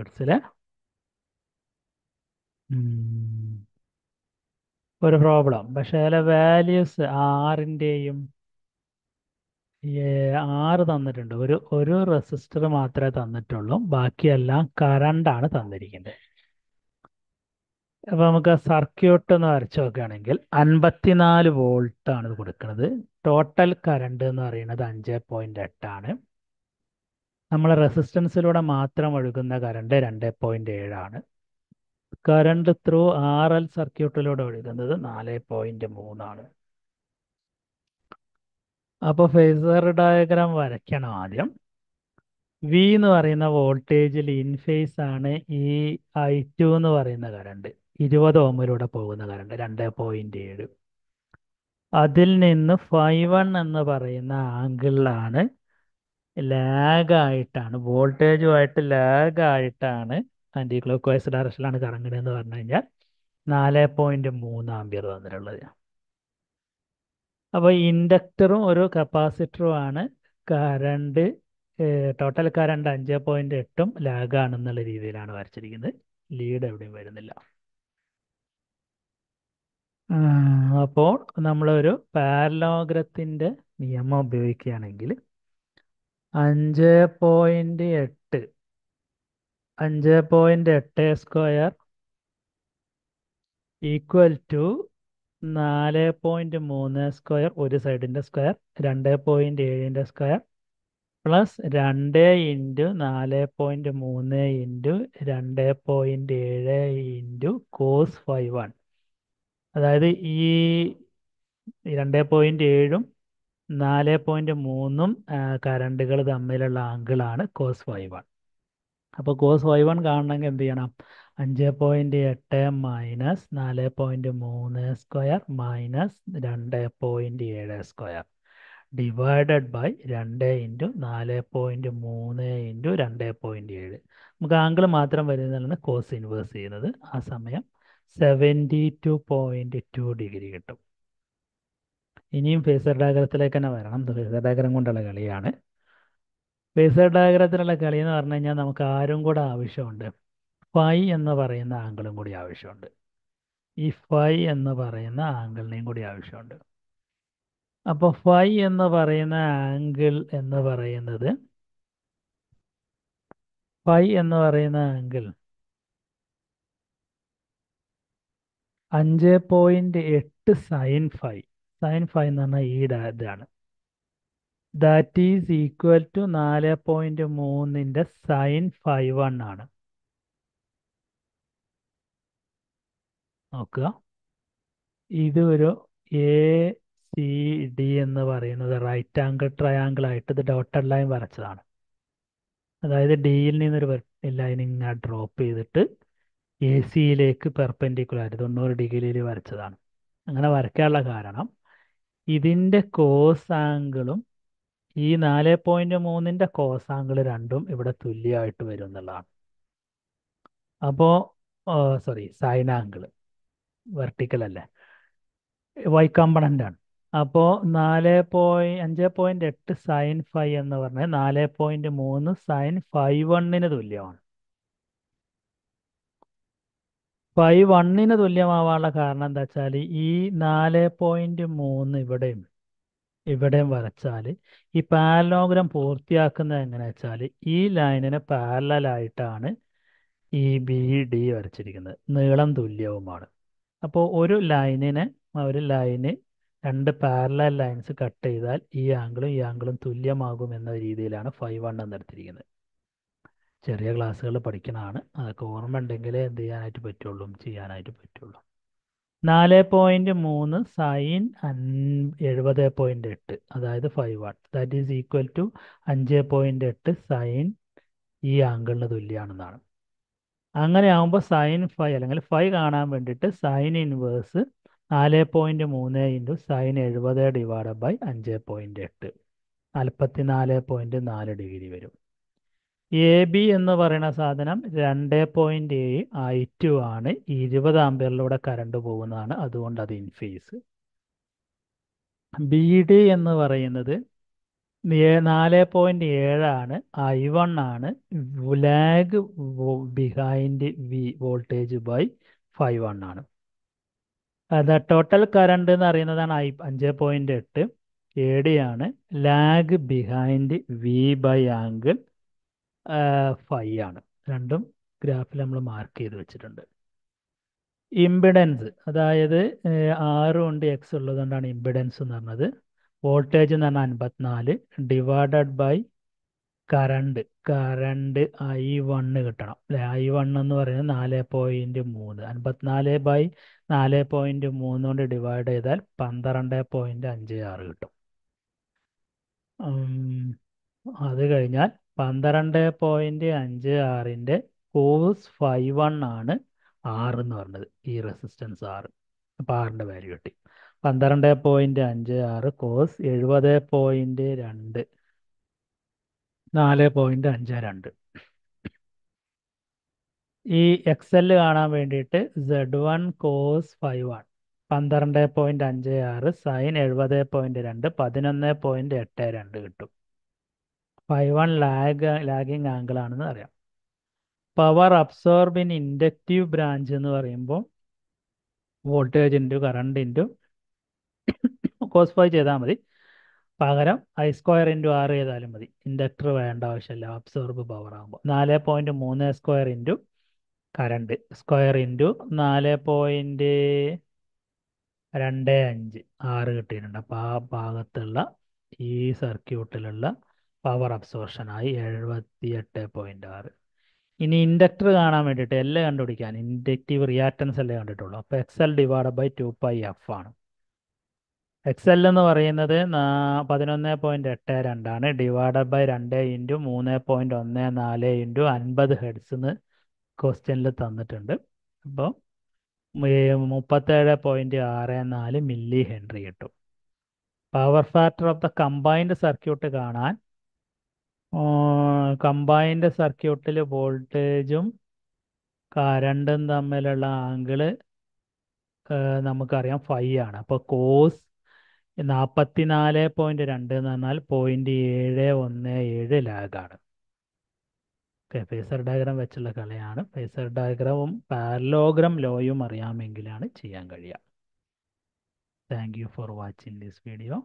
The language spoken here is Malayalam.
മൊളിക്യൂൾസ് അല്ലേ ഒരു പ്രോബ്ലം പക്ഷേ അതിലെ വാല്യൂസ് ആറിൻ്റെയും ആറ് തന്നിട്ടുണ്ട് ഒരു ഒരു റെസിസ്റ്റർ മാത്രമേ തന്നിട്ടുള്ളൂ ബാക്കിയെല്ലാം കറണ്ടാണ് തന്നിരിക്കുന്നത് അപ്പോൾ നമുക്ക് സർക്യൂട്ട് എന്ന് വരച്ച് നോക്കുകയാണെങ്കിൽ അൻപത്തിനാല് വോൾട്ടാണ് ഇത് കൊടുക്കുന്നത് ടോട്ടൽ കറണ്ട് എന്ന് പറയുന്നത് അഞ്ച് പോയിൻ്റ് എട്ടാണ് നമ്മൾ റെസിസ്റ്റൻസിലൂടെ മാത്രം ഒഴുകുന്ന കറണ്ട് രണ്ട് പോയിന്റ് ഏഴാണ് കറണ്ട് ത്രൂ ആർ എൽ സർക്യൂട്ടിലൂടെ ഒഴുകുന്നത് നാല് പോയിന്റ് മൂന്നാണ് അപ്പോൾ ഫേസർ ഡയഗ്രാം വരയ്ക്കണം ആദ്യം വി എന്ന് പറയുന്ന വോൾട്ടേജിൽ ഇൻഫേസ് ആണ് ഈ ഐ ടു എന്ന് പറയുന്ന കറണ്ട് ഇരുപത് ഓമിലൂടെ പോകുന്ന കറണ്ട് രണ്ട് പോയിന്റ് ഏഴ് അതിൽ നിന്ന് ഫൈവ് വൺ എന്ന് പറയുന്ന ആംഗിളിലാണ് ലാഗായിട്ടാണ് വോൾട്ടേജുമായിട്ട് ലാഗായിട്ടാണ് ആൻറ്റി ക്ലോക്ക് വൈസ് ഡയറക്ഷനിലാണ് കറങ്ങുന്നത് എന്ന് പറഞ്ഞു കഴിഞ്ഞാൽ നാല് പോയിൻറ്റ് മൂന്ന് ആമ്പിയർ തന്നിട്ടുള്ളത് അപ്പോൾ ഇൻഡക്ടറും ഒരു കപ്പാസിറ്ററുമാണ് കറണ്ട് ടോട്ടൽ കറണ്ട് അഞ്ച് പോയിൻ്റ് എട്ടും ലാഗാണെന്നുള്ള രീതിയിലാണ് വരച്ചിരിക്കുന്നത് ലീഡ് എവിടെയും വരുന്നില്ല അപ്പോൾ നമ്മളൊരു പാരലോഗ്രത്തിൻ്റെ നിയമം ഉപയോഗിക്കുകയാണെങ്കിൽ അഞ്ച് പോയിന്റ് എട്ട് അഞ്ച് പോയിന്റ് എട്ട് സ്ക്വയർ ഈക്വൽ ടു നാല് പോയിന്റ് മൂന്ന് സ്ക്വയർ ഒരു സൈഡിൻ്റെ സ്ക്വയർ രണ്ട് പോയിന്റ് ഏഴിൻ്റെ സ്ക്വയർ പ്ലസ് രണ്ട് ഇൻറ്റു നാല് പോയിന്റ് മൂന്ന് ഇൻറ്റു രണ്ട് പോയിന്റ് ഏഴ് ഇൻറ്റു കോസ് ഫൈവ് വൺ അതായത് ഈ രണ്ട് പോയിന്റ് ഏഴും നാല് പോയിന്റ് മൂന്നും കരണ്ടുകൾ തമ്മിലുള്ള ആംഗിളാണ് കോസ് വൈ വൺ അപ്പോൾ കോസ് വൈ വൺ കാണണമെങ്കിൽ എന്ത് ചെയ്യണം അഞ്ച് പോയിൻറ്റ് എട്ട് മൈനസ് നാല് പോയിൻറ്റ് മൂന്ന് സ്ക്വയർ മൈനസ് രണ്ട് പോയിൻറ്റ് ഏഴ് സ്ക്വയർ ഡിവൈഡഡ് ബൈ രണ്ട് ഇൻറ്റു നാല് പോയിൻറ്റ് മൂന്ന് ഇൻറ്റു രണ്ട് പോയിൻറ്റ് ഏഴ് നമുക്ക് ആംഗിൾ മാത്രം വരുന്നതാണ് കോസ് ഇൻവേഴ്സ് ചെയ്യുന്നത് ആ സമയം seventy two point two degree കിട്ടും ഇനിയും ഫേസർ ഡയഗ്രത്തിലേക്ക് തന്നെ വരണം ഫേസർ ഡയഗ്രം കൊണ്ടുള്ള കളിയാണ് ഫേസർ ഡയഗ്രത്തിലുള്ള കളി എന്ന് പറഞ്ഞു കഴിഞ്ഞാൽ നമുക്ക് ആരും കൂടെ ആവശ്യമുണ്ട് ഫൈ എന്ന് പറയുന്ന ആംഗിളും കൂടി ആവശ്യമുണ്ട് ഈ ഫൈ എന്ന് പറയുന്ന ആംഗിളിനെയും കൂടി ആവശ്യമുണ്ട് അപ്പോൾ ഫൈ എന്ന് പറയുന്ന ആംഗിൾ എന്ന് പറയുന്നത് ഫൈ എന്ന് പറയുന്ന ആംഗിൾ അഞ്ച് പോയിന്റ് എട്ട് സൈൻ ഫൈവ് സൈൻ ഫൈവ് എന്ന് പറഞ്ഞാൽ ഈ ഇതാണ് ദാറ്റ് ഈസ് ഈക്വൽ ടു നാല് പോയിന്റ് മൂന്നിൻ്റെ സൈൻ ഫൈവ് വൺ ആണ് നോക്കുക ഇത് ഒരു എ സി ഡി എന്ന് പറയുന്നത് റൈറ്റ് ആംഗിൾ ട്രയാങ്കിൾ ആയിട്ട് ഇത് ഡോട്ടഡ് ലൈൻ വരച്ചതാണ് അതായത് ഡിയിൽ നിന്നൊരു ലൈൻ ഇങ്ങനെ ഡ്രോപ്പ് ചെയ്തിട്ട് എ സിയിലേക്ക് ആയിട്ട് തൊണ്ണൂറ് ഡിഗ്രിയിൽ വരച്ചതാണ് അങ്ങനെ വരയ്ക്കാനുള്ള കാരണം ഇതിൻ്റെ കോസ് ആംഗിളും ഈ നാല് പോയിന്റ് മൂന്നിൻ്റെ കോസ് ആംഗിൾ രണ്ടും ഇവിടെ തുല്യമായിട്ട് വരും എന്നുള്ളതാണ് അപ്പോൾ സോറി സൈൻ ആംഗിൾ വെർട്ടിക്കൽ അല്ലേ വൈ കമ്പണൻ്റ് ആണ് അപ്പോൾ നാല് പോയി അഞ്ച് പോയിന്റ് എട്ട് സൈൻ ഫൈവ് എന്ന് പറഞ്ഞാൽ നാല് പോയിന്റ് മൂന്ന് സൈൻ ഫൈവ് വണ്ണിന് തുല്യമാണ് പൈ വണ്ണിന് തുല്യമാവാനുള്ള കാരണം എന്താ വെച്ചാൽ ഈ നാല് പോയിന്റ് മൂന്ന് ഇവിടെയും ഇവിടെയും വരച്ചാൽ ഈ പാരലോഗ്രാം പൂർത്തിയാക്കുന്നത് എങ്ങനെ വെച്ചാൽ ഈ ലൈനിന് പാരലായിട്ടാണ് ഈ ബി ഡി വരച്ചിരിക്കുന്നത് നീളം തുല്യവുമാണ് അപ്പോൾ ഒരു ലൈനിനെ ഒരു ലൈന് രണ്ട് പാരലൽ ലൈൻസ് കട്ട് ചെയ്താൽ ഈ ആംഗിളും ഈ ആംഗിളും തുല്യമാകും എന്ന രീതിയിലാണ് ഫൈവ് വൺ എന്നെടുത്തിരിക്കുന്നത് ചെറിയ ക്ലാസ്സുകൾ പഠിക്കണതാണ് അതൊക്കെ ഓർമ്മ ഉണ്ടെങ്കിൽ എന്ത് ചെയ്യാനായിട്ട് പറ്റുള്ളൂ ചെയ്യാനായിട്ട് പറ്റുള്ളൂ നാല് പോയിൻറ്റ് മൂന്ന് സൈൻ അൻ എഴുപത് പോയിൻറ്റ് എട്ട് അതായത് five what that is equal to അഞ്ച് പോയിൻറ്റ് എട്ട് സൈൻ ഈ ആംഗിളിന് തുല്യമാണെന്നാണ് അങ്ങനെ ആകുമ്പോൾ സൈൻ ഫൈവ് അല്ലെങ്കിൽ ഫൈവ് കാണാൻ വേണ്ടിയിട്ട് സൈൻ ഇൻവേഴ്സ് നാല് പോയിൻറ്റ് മൂന്ന് ഇൻറ്റു സൈൻ എഴുപത് ഡിവൈഡ് ബൈ അഞ്ച് പോയിൻറ്റ് എട്ട് നാൽപ്പത്തി നാല് പോയിൻറ്റ് നാല് ഡിഗ്രി വരും എ ബി എന്ന് പറയുന്ന സാധനം രണ്ട് പോയിന്റ് എ ഐ ടു ആണ് ഇരുപത് ആമ്പിയറിലൂടെ കറണ്ട് പോകുന്നതാണ് അതുകൊണ്ട് അത് ഇൻഫേസ് ബി ഡി എന്ന് പറയുന്നത് നാല് പോയിന്റ് ഏഴാണ് ഐ വൺ ആണ് lag behind V voltage by five one ആണ് അത് ടോട്ടൽ കറണ്ട് എന്ന് അറിയുന്നതാണ് ഐ അഞ്ച് പോയിന്റ് എട്ട് എ ഡി ആണ് lag behind V by angle five ആണ് രണ്ടും ഗ്രാഫിൽ നമ്മൾ മാർക്ക് ചെയ്ത് വെച്ചിട്ടുണ്ട് ഇമ്പിഡൻസ് അതായത് ആറ് കൊണ്ട് എക്സ് ഉള്ളതുകൊണ്ടാണ് ഇമ്പിഡൻസ് എന്ന് പറഞ്ഞത് വോൾട്ടേജ് എന്ന് പറഞ്ഞാൽ അൻപത്തിനാല് divided by current current I one കിട്ടണം അല്ലെ ഐ വണ്ണ് എന്ന് പറയുന്നത് നാല് പോയിൻറ്റ് മൂന്ന് അൻപത്തിനാല് ബൈ നാല് പോയിൻറ്റ് മൂന്ന് കൊണ്ട് ഡിവൈഡ് ചെയ്താൽ പന്ത്രണ്ട് പോയിൻറ്റ് അഞ്ച് ആറ് കിട്ടും അത് കഴിഞ്ഞാൽ പന്ത്രണ്ട് പോയിന്റ് അഞ്ച് ആറിൻ്റെ കോസ് ഫൈവ് വൺ ആണ് ആറ് എന്ന് പറഞ്ഞത് ഈ റെസിസ്റ്റൻസ് ആറ് അപ്പോൾ ആറിൻ്റെ വാല്യൂ കിട്ടി പന്ത്രണ്ട് പോയിന്റ് അഞ്ച് ആറ് കോസ് എഴുപത് പോയിന്റ് രണ്ട് നാല് പോയിന്റ് അഞ്ച് രണ്ട് ഈ എക്സെല് കാണാൻ വേണ്ടിയിട്ട് Z one cos five one പന്ത്രണ്ട് പോയിന്റ് അഞ്ച് ആറ് സൈൻ എഴുപത് പോയിന്റ് രണ്ട് പതിനൊന്ന് പോയിന്റ് എട്ട് രണ്ട് കിട്ടും five one lag lagging angle ആണെന്ന് അറിയാം power absorb in inductive branch എന്ന് പറയുമ്പോൾ voltage into current into cos phi ചെയ്താൽ മതി പകരം ഐ സ്ക്വയർ ഇൻറ്റു ആറ് ചെയ്താലും മതി ഇൻഡക്ടർ വേണ്ട ആവശ്യമില്ല അബ്സോർബ് പവർ ആകുമ്പോൾ നാല് പോയിൻറ്റ് മൂന്ന് square into current square into നാല് പോയിൻറ്റ് രണ്ട് അഞ്ച് ആറ് കിട്ടിയിട്ടുണ്ട് അപ്പോൾ ആ ഭാഗത്തുള്ള ഈ സർക്യൂട്ടിലുള്ള പവർ അബ്സോർഷൻ ആയി എഴുപത്തി എട്ട് പോയിൻ്റ് ആറ് ഇനി ഇൻഡക്ടർ കാണാൻ വേണ്ടിയിട്ട് എല്ലാം കണ്ടുപിടിക്കാൻ ഇൻഡക്റ്റീവ് റിയാക്റ്റൻസ് അല്ലേ കണ്ടിട്ടുള്ളൂ അപ്പോൾ X L divide by two pi F ആണ് എക്സ് എൽ എന്ന് പറയുന്നത് പതിനൊന്ന് പോയിൻറ്റ് എട്ട് രണ്ടാണ് ഡിവൈഡ് ബൈ രണ്ട് ഇൻറ്റു മൂന്ന് പോയിൻറ്റ് ഒന്ന് നാല് ഇൻറ്റു അൻപത് ഹെഡ്സ് എന്ന് ക്വസ്റ്റ്യനിൽ തന്നിട്ടുണ്ട് അപ്പോൾ മുപ്പത്തേഴ് പോയിൻറ്റ് ആറ് നാല് മില്ലി ഹെൻറി കിട്ടും power factor of the combined circuit കാണാൻ കമ്പൈൻഡ് സർക്യൂട്ടിൽ വോൾട്ടേജും കറണ്ടും തമ്മിലുള്ള ആംഗിള് നമുക്കറിയാം ഫൈ ആണ് അപ്പോൾ കോസ് നാല് പോയിന്റ് രണ്ട് എന്ന് പറഞ്ഞാൽ പോയിന്റ് ഏഴ് ഒന്ന് ഏഴ് ലാഗാണ് ഓക്കെ ഫേസർ ഡയഗ്രാം വെച്ചുള്ള കളിയാണ് ഫേസർ ഡയഗ്രാമും പാരലോഗ്രാം ലോയും അറിയാമെങ്കിലാണ് ചെയ്യാൻ കഴിയുക thank you for watching this video